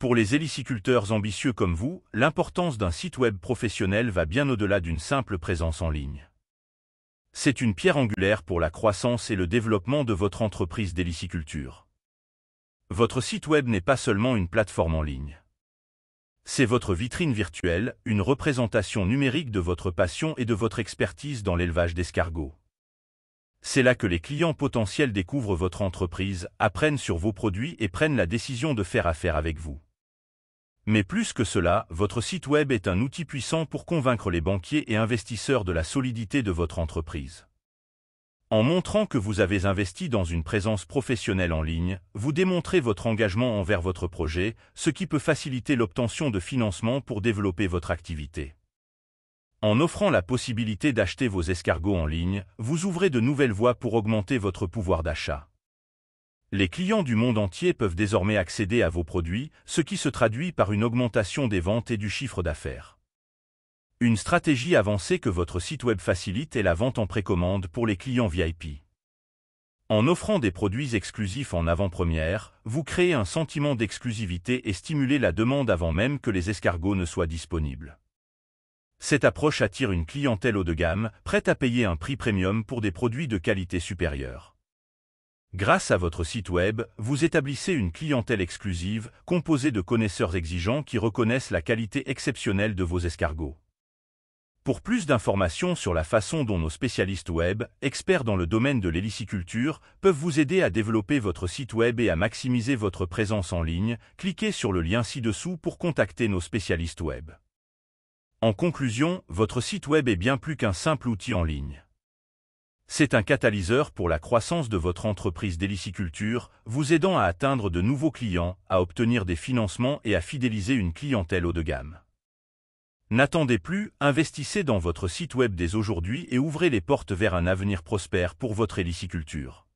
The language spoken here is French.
Pour les héliciculteurs ambitieux comme vous, l'importance d'un site web professionnel va bien au-delà d'une simple présence en ligne. C'est une pierre angulaire pour la croissance et le développement de votre entreprise d'héliciculture. Votre site web n'est pas seulement une plateforme en ligne. C'est votre vitrine virtuelle, une représentation numérique de votre passion et de votre expertise dans l'élevage d'escargots. C'est là que les clients potentiels découvrent votre entreprise, apprennent sur vos produits et prennent la décision de faire affaire avec vous. Mais plus que cela, votre site web est un outil puissant pour convaincre les banquiers et investisseurs de la solidité de votre entreprise. En montrant que vous avez investi dans une présence professionnelle en ligne, vous démontrez votre engagement envers votre projet, ce qui peut faciliter l'obtention de financement pour développer votre activité. En offrant la possibilité d'acheter vos escargots en ligne, vous ouvrez de nouvelles voies pour augmenter votre pouvoir d'achat. Les clients du monde entier peuvent désormais accéder à vos produits, ce qui se traduit par une augmentation des ventes et du chiffre d'affaires. Une stratégie avancée que votre site web facilite est la vente en précommande pour les clients VIP. En offrant des produits exclusifs en avant-première, vous créez un sentiment d'exclusivité et stimulez la demande avant même que les escargots ne soient disponibles. Cette approche attire une clientèle haut de gamme, prête à payer un prix premium pour des produits de qualité supérieure. Grâce à votre site web, vous établissez une clientèle exclusive, composée de connaisseurs exigeants qui reconnaissent la qualité exceptionnelle de vos escargots. Pour plus d'informations sur la façon dont nos spécialistes web, experts dans le domaine de l'héliciculture, peuvent vous aider à développer votre site web et à maximiser votre présence en ligne, cliquez sur le lien ci-dessous pour contacter nos spécialistes web. En conclusion, votre site web est bien plus qu'un simple outil en ligne. C'est un catalyseur pour la croissance de votre entreprise d'héliciculture, vous aidant à atteindre de nouveaux clients, à obtenir des financements et à fidéliser une clientèle haut de gamme. N'attendez plus, investissez dans votre site web dès aujourd'hui et ouvrez les portes vers un avenir prospère pour votre héliciculture.